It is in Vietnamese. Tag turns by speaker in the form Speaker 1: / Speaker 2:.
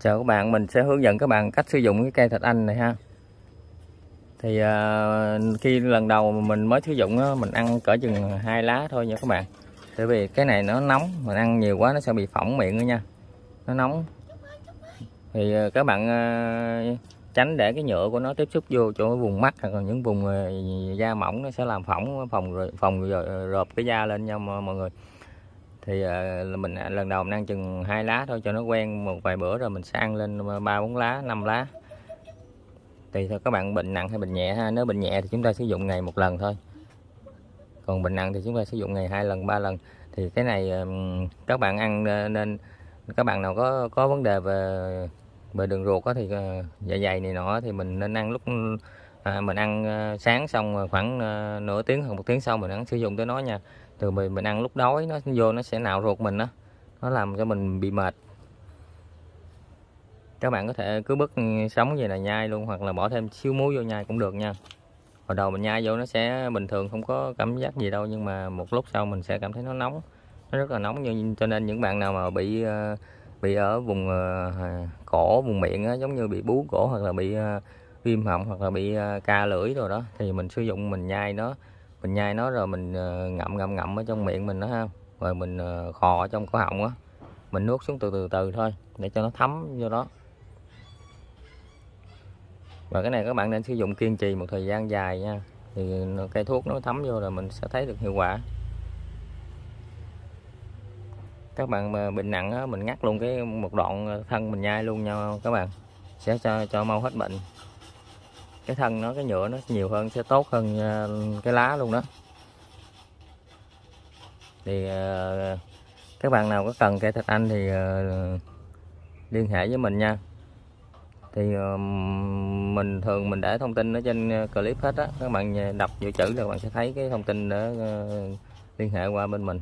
Speaker 1: chào các bạn mình sẽ hướng dẫn các bạn cách sử dụng cái cây thạch anh này ha thì uh, khi lần đầu mình mới sử dụng đó, mình ăn cỡ chừng hai lá thôi nha các bạn bởi vì cái này nó nóng mình ăn nhiều quá nó sẽ bị phỏng miệng nữa nha nó nóng thì uh, các bạn uh, tránh để cái nhựa của nó tiếp xúc vô chỗ vùng mắt hoặc là những vùng da mỏng nó sẽ làm phỏng phòng phòng rộp cái da lên nha mọi người thì ờ, mình à, lần đầu mình ăn chừng hai lá thôi cho nó quen một vài bữa rồi mình sẽ ăn lên ờ, ba bốn lá năm lá tùy theo các bạn bệnh nặng hay bệnh nhẹ ha nếu bệnh nhẹ thì chúng ta sử dụng ngày một lần thôi còn bệnh nặng thì chúng ta sử dụng ngày hai lần ba lần thì cái này các bạn ăn ờ, nên các bạn nào có có vấn đề về về đường ruột đó thì dạ dày này nọ thì mình nên ăn lúc à, mình ăn ờ, sáng xong khoảng ờ, nửa tiếng hoặc một tiếng sau mình ăn sử dụng tới nó nha từ mình mình ăn lúc đói nó vô nó sẽ nạo ruột mình đó nó làm cho mình bị mệt các bạn có thể cứ bước ừ, sống về là nhai luôn hoặc là bỏ thêm xíu muối vô nhai cũng được nha hồi đầu mình nhai vô nó sẽ bình thường không có cảm giác gì đâu nhưng mà một lúc sau mình sẽ cảm thấy nó nóng nó rất là nóng cho nên những bạn nào mà bị ờ, bị ở vùng à, cổ vùng miệng giống như bị bú cổ hoặc là bị viêm họng hoặc là bị à, ca lưỡi rồi đó thì mình sử dụng mình nhai nó mình nhai nó rồi mình à, ngậm ngậm ngậm ở trong miệng mình đó ha rồi mình à, khò ở trong cổ họng á mình nuốt xuống từ từ từ thôi để cho nó thấm vô đó và cái này các bạn nên sử dụng kiên trì một thời gian dài nha thì cây thuốc nó thấm vô rồi mình sẽ thấy được hiệu quả các bạn mà bệnh nặng á, mình ngắt luôn cái một đoạn thân mình nhai luôn nhau các bạn sẽ cho cho mau hết bệnh cái thân nó cái nhựa nó nhiều hơn sẽ tốt hơn à, cái lá luôn đó thì à, các bạn nào có cần cây thạch anh thì à, liên hệ với mình nha thì mình thường mình để thông tin ở trên clip hết á các bạn đọc vô chữ là bạn sẽ thấy cái thông tin để liên hệ qua bên mình